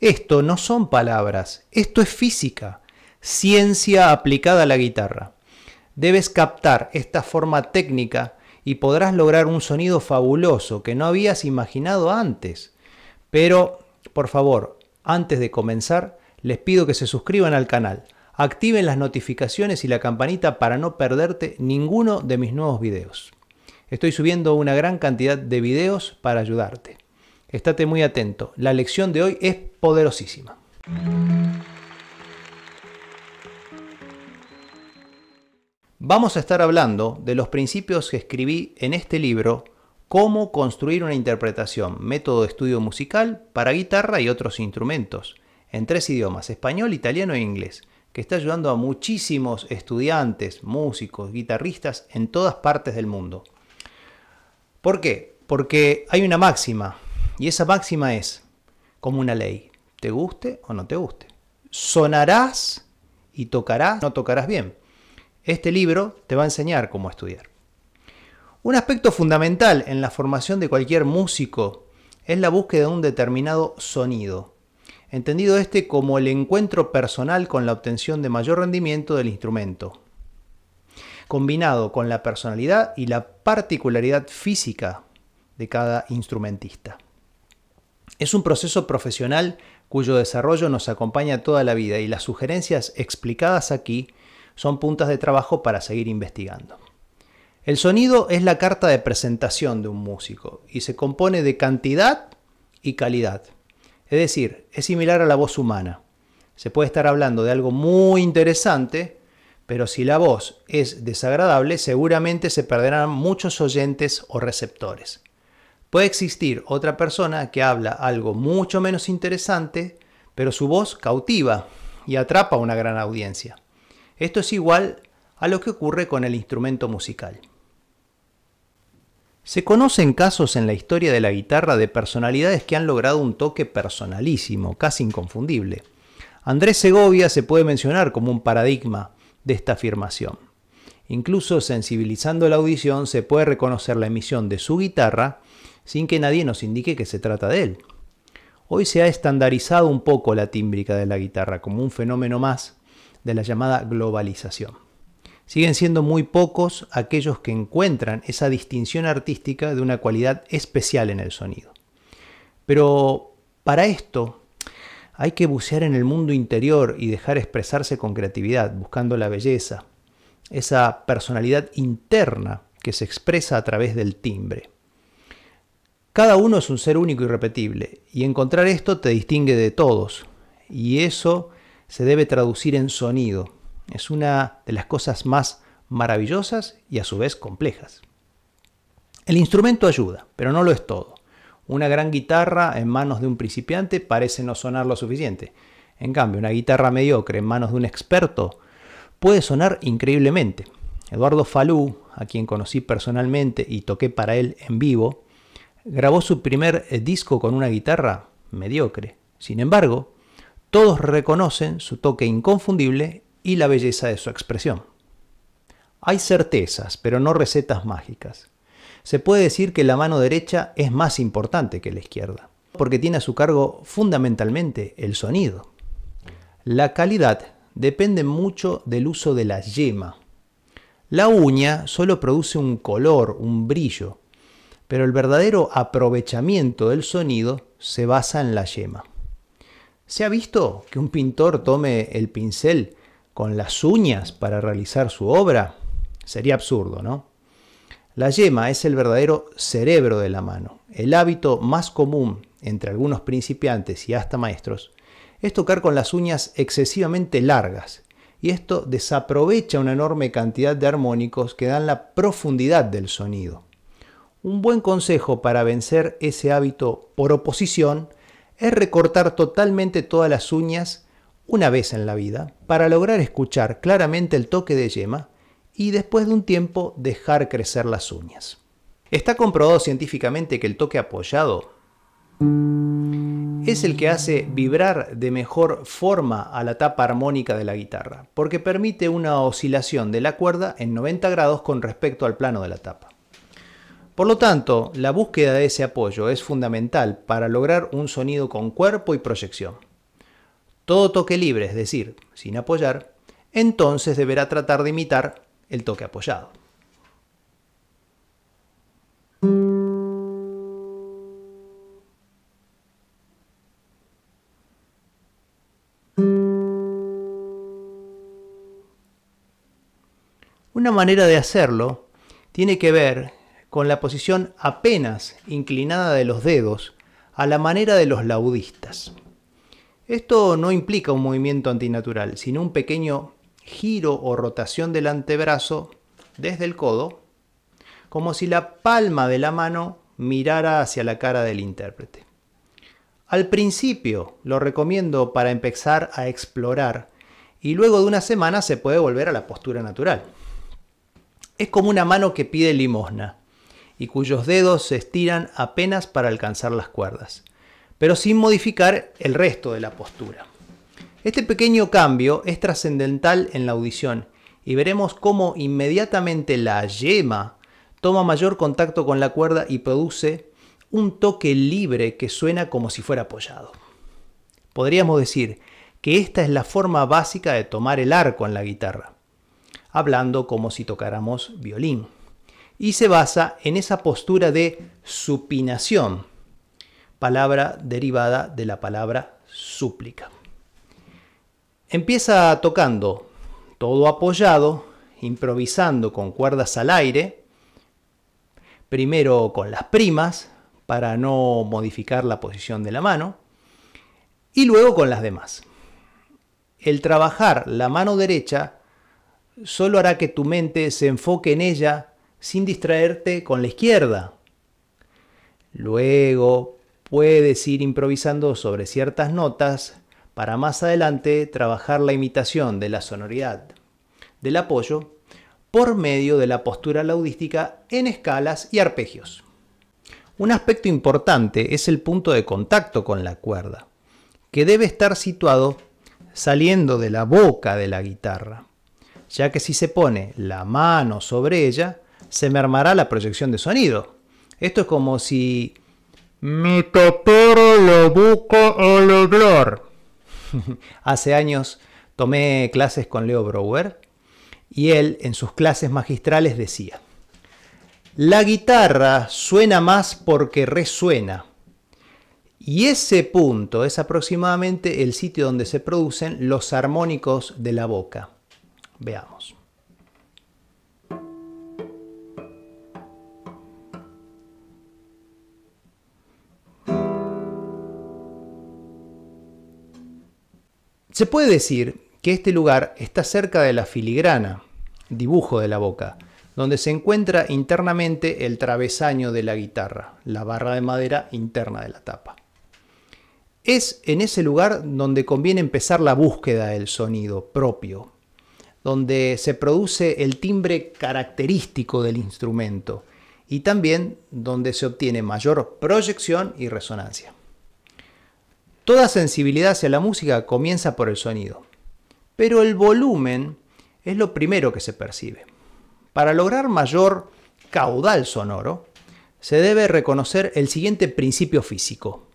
Esto no son palabras, esto es física, ciencia aplicada a la guitarra. Debes captar esta forma técnica y podrás lograr un sonido fabuloso que no habías imaginado antes. Pero, por favor, antes de comenzar, les pido que se suscriban al canal, activen las notificaciones y la campanita para no perderte ninguno de mis nuevos videos. Estoy subiendo una gran cantidad de videos para ayudarte. Estate muy atento. La lección de hoy es poderosísima. Vamos a estar hablando de los principios que escribí en este libro, Cómo construir una interpretación, método de estudio musical para guitarra y otros instrumentos, en tres idiomas, español, italiano e inglés, que está ayudando a muchísimos estudiantes, músicos, guitarristas en todas partes del mundo. ¿Por qué? Porque hay una máxima y esa máxima es como una ley, te guste o no te guste. Sonarás y tocarás, no tocarás bien. Este libro te va a enseñar cómo estudiar. Un aspecto fundamental en la formación de cualquier músico es la búsqueda de un determinado sonido, entendido este como el encuentro personal con la obtención de mayor rendimiento del instrumento, combinado con la personalidad y la particularidad física de cada instrumentista. Es un proceso profesional cuyo desarrollo nos acompaña toda la vida y las sugerencias explicadas aquí son puntas de trabajo para seguir investigando. El sonido es la carta de presentación de un músico y se compone de cantidad y calidad. Es decir, es similar a la voz humana. Se puede estar hablando de algo muy interesante, pero si la voz es desagradable, seguramente se perderán muchos oyentes o receptores. Puede existir otra persona que habla algo mucho menos interesante, pero su voz cautiva y atrapa a una gran audiencia. Esto es igual a lo que ocurre con el instrumento musical. Se conocen casos en la historia de la guitarra de personalidades que han logrado un toque personalísimo, casi inconfundible. Andrés Segovia se puede mencionar como un paradigma de esta afirmación. Incluso sensibilizando la audición se puede reconocer la emisión de su guitarra sin que nadie nos indique que se trata de él. Hoy se ha estandarizado un poco la tímbrica de la guitarra como un fenómeno más de la llamada globalización. Siguen siendo muy pocos aquellos que encuentran esa distinción artística de una cualidad especial en el sonido. Pero para esto hay que bucear en el mundo interior y dejar expresarse con creatividad, buscando la belleza, esa personalidad interna que se expresa a través del timbre. Cada uno es un ser único y repetible, y encontrar esto te distingue de todos, y eso se debe traducir en sonido. Es una de las cosas más maravillosas y a su vez complejas. El instrumento ayuda, pero no lo es todo. Una gran guitarra en manos de un principiante parece no sonar lo suficiente. En cambio, una guitarra mediocre en manos de un experto puede sonar increíblemente. Eduardo Falú, a quien conocí personalmente y toqué para él en vivo, grabó su primer eh, disco con una guitarra mediocre. Sin embargo, todos reconocen su toque inconfundible y la belleza de su expresión. Hay certezas, pero no recetas mágicas. Se puede decir que la mano derecha es más importante que la izquierda, porque tiene a su cargo fundamentalmente el sonido. La calidad depende mucho del uso de la yema. La uña solo produce un color, un brillo, pero el verdadero aprovechamiento del sonido se basa en la yema. ¿Se ha visto que un pintor tome el pincel con las uñas para realizar su obra? Sería absurdo, ¿no? La yema es el verdadero cerebro de la mano. El hábito más común entre algunos principiantes y hasta maestros es tocar con las uñas excesivamente largas, y esto desaprovecha una enorme cantidad de armónicos que dan la profundidad del sonido. Un buen consejo para vencer ese hábito por oposición es recortar totalmente todas las uñas una vez en la vida para lograr escuchar claramente el toque de yema y después de un tiempo dejar crecer las uñas. Está comprobado científicamente que el toque apoyado es el que hace vibrar de mejor forma a la tapa armónica de la guitarra, porque permite una oscilación de la cuerda en 90 grados con respecto al plano de la tapa. Por lo tanto, la búsqueda de ese apoyo es fundamental para lograr un sonido con cuerpo y proyección. Todo toque libre, es decir, sin apoyar, entonces deberá tratar de imitar el toque apoyado. Una manera de hacerlo tiene que ver con la posición apenas inclinada de los dedos, a la manera de los laudistas. Esto no implica un movimiento antinatural, sino un pequeño giro o rotación del antebrazo desde el codo, como si la palma de la mano mirara hacia la cara del intérprete. Al principio lo recomiendo para empezar a explorar y luego de una semana se puede volver a la postura natural. Es como una mano que pide limosna y cuyos dedos se estiran apenas para alcanzar las cuerdas, pero sin modificar el resto de la postura. Este pequeño cambio es trascendental en la audición y veremos cómo inmediatamente la yema toma mayor contacto con la cuerda y produce un toque libre que suena como si fuera apoyado. Podríamos decir que esta es la forma básica de tomar el arco en la guitarra, hablando como si tocáramos violín y se basa en esa postura de supinación, palabra derivada de la palabra súplica. Empieza tocando todo apoyado, improvisando con cuerdas al aire, primero con las primas para no modificar la posición de la mano y luego con las demás. El trabajar la mano derecha solo hará que tu mente se enfoque en ella sin distraerte con la izquierda. Luego puedes ir improvisando sobre ciertas notas para más adelante trabajar la imitación de la sonoridad del apoyo por medio de la postura laudística en escalas y arpegios. Un aspecto importante es el punto de contacto con la cuerda, que debe estar situado saliendo de la boca de la guitarra, ya que si se pone la mano sobre ella, se mermará la proyección de sonido. Esto es como si... Mi topero lo busco Hace años tomé clases con Leo Brower y él en sus clases magistrales decía, la guitarra suena más porque resuena. Y ese punto es aproximadamente el sitio donde se producen los armónicos de la boca. Veamos. Se puede decir que este lugar está cerca de la filigrana, dibujo de la boca, donde se encuentra internamente el travesaño de la guitarra, la barra de madera interna de la tapa. Es en ese lugar donde conviene empezar la búsqueda del sonido propio, donde se produce el timbre característico del instrumento y también donde se obtiene mayor proyección y resonancia. Toda sensibilidad hacia la música comienza por el sonido, pero el volumen es lo primero que se percibe. Para lograr mayor caudal sonoro, se debe reconocer el siguiente principio físico.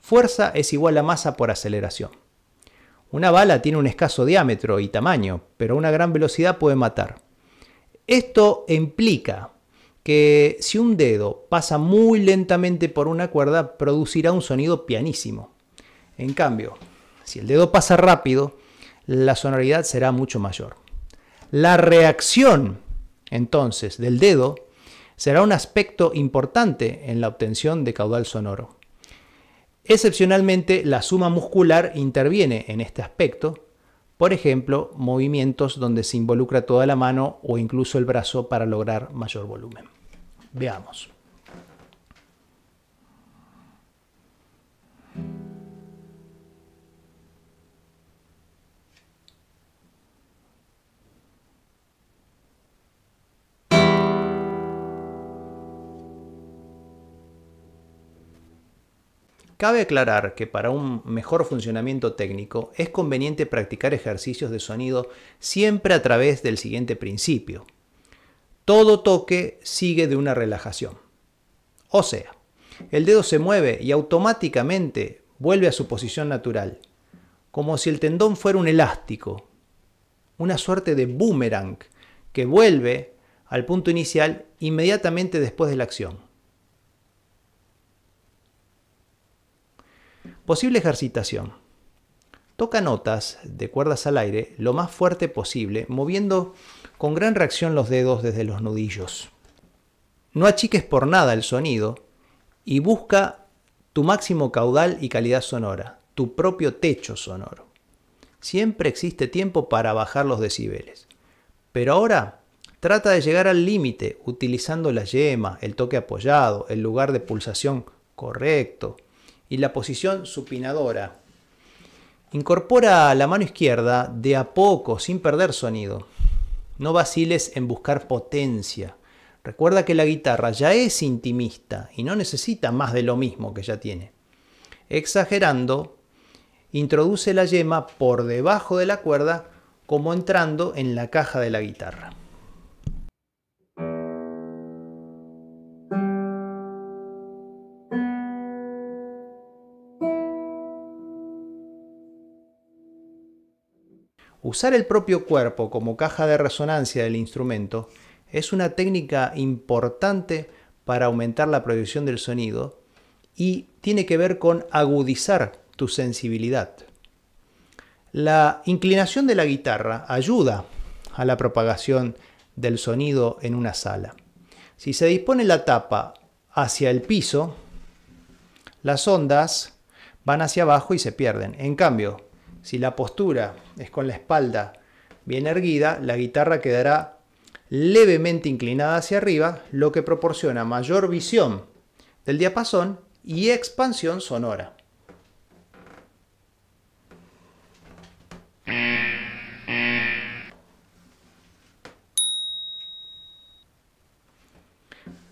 Fuerza es igual a masa por aceleración. Una bala tiene un escaso diámetro y tamaño, pero una gran velocidad puede matar. Esto implica que si un dedo pasa muy lentamente por una cuerda, producirá un sonido pianísimo. En cambio, si el dedo pasa rápido, la sonoridad será mucho mayor. La reacción, entonces, del dedo será un aspecto importante en la obtención de caudal sonoro. Excepcionalmente, la suma muscular interviene en este aspecto, por ejemplo, movimientos donde se involucra toda la mano o incluso el brazo para lograr mayor volumen. Veamos. Cabe aclarar que para un mejor funcionamiento técnico es conveniente practicar ejercicios de sonido siempre a través del siguiente principio. Todo toque sigue de una relajación. O sea, el dedo se mueve y automáticamente vuelve a su posición natural, como si el tendón fuera un elástico, una suerte de boomerang que vuelve al punto inicial inmediatamente después de la acción. Posible ejercitación. Toca notas de cuerdas al aire lo más fuerte posible, moviendo con gran reacción los dedos desde los nudillos. No achiques por nada el sonido y busca tu máximo caudal y calidad sonora, tu propio techo sonoro. Siempre existe tiempo para bajar los decibeles. Pero ahora trata de llegar al límite utilizando la yema, el toque apoyado, el lugar de pulsación correcto, y la posición supinadora. Incorpora la mano izquierda de a poco, sin perder sonido. No vaciles en buscar potencia. Recuerda que la guitarra ya es intimista y no necesita más de lo mismo que ya tiene. Exagerando, introduce la yema por debajo de la cuerda como entrando en la caja de la guitarra. Usar el propio cuerpo como caja de resonancia del instrumento es una técnica importante para aumentar la proyección del sonido y tiene que ver con agudizar tu sensibilidad. La inclinación de la guitarra ayuda a la propagación del sonido en una sala. Si se dispone la tapa hacia el piso, las ondas van hacia abajo y se pierden. En cambio, si la postura es con la espalda bien erguida, la guitarra quedará levemente inclinada hacia arriba, lo que proporciona mayor visión del diapasón y expansión sonora.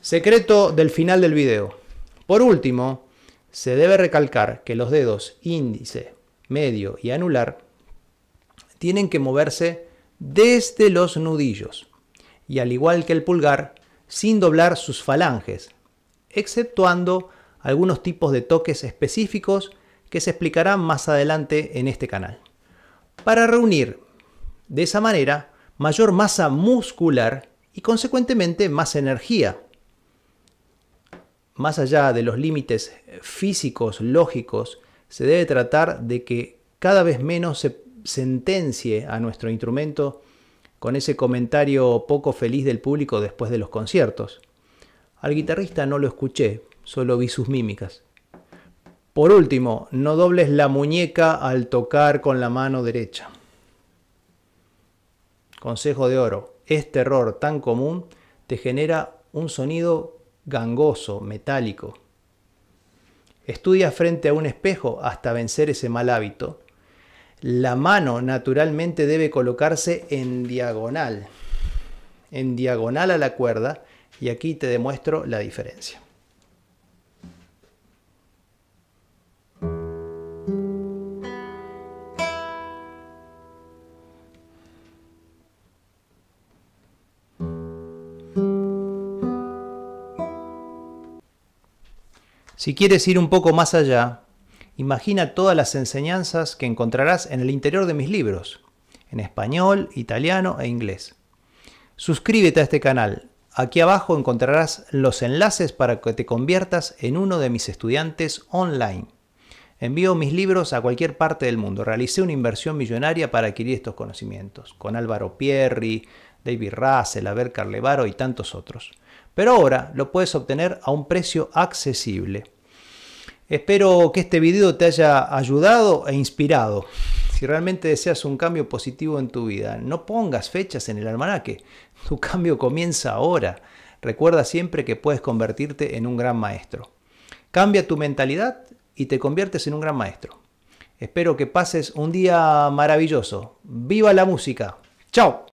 Secreto del final del video. Por último, se debe recalcar que los dedos índice medio y anular tienen que moverse desde los nudillos y al igual que el pulgar, sin doblar sus falanges, exceptuando algunos tipos de toques específicos que se explicarán más adelante en este canal. Para reunir de esa manera mayor masa muscular y consecuentemente más energía. Más allá de los límites físicos lógicos se debe tratar de que cada vez menos se sentencie a nuestro instrumento con ese comentario poco feliz del público después de los conciertos. Al guitarrista no lo escuché, solo vi sus mímicas. Por último, no dobles la muñeca al tocar con la mano derecha. Consejo de oro, este error tan común te genera un sonido gangoso, metálico. Estudia frente a un espejo hasta vencer ese mal hábito. La mano naturalmente debe colocarse en diagonal, en diagonal a la cuerda, y aquí te demuestro la diferencia. Si quieres ir un poco más allá, imagina todas las enseñanzas que encontrarás en el interior de mis libros, en español, italiano e inglés. Suscríbete a este canal. Aquí abajo encontrarás los enlaces para que te conviertas en uno de mis estudiantes online. Envío mis libros a cualquier parte del mundo. Realicé una inversión millonaria para adquirir estos conocimientos. Con Álvaro Pierri, David Russell, Albert Carlevaro y tantos otros. Pero ahora lo puedes obtener a un precio accesible. Espero que este video te haya ayudado e inspirado. Si realmente deseas un cambio positivo en tu vida, no pongas fechas en el almanaque. Tu cambio comienza ahora. Recuerda siempre que puedes convertirte en un gran maestro. Cambia tu mentalidad y te conviertes en un gran maestro. Espero que pases un día maravilloso. ¡Viva la música! ¡Chao!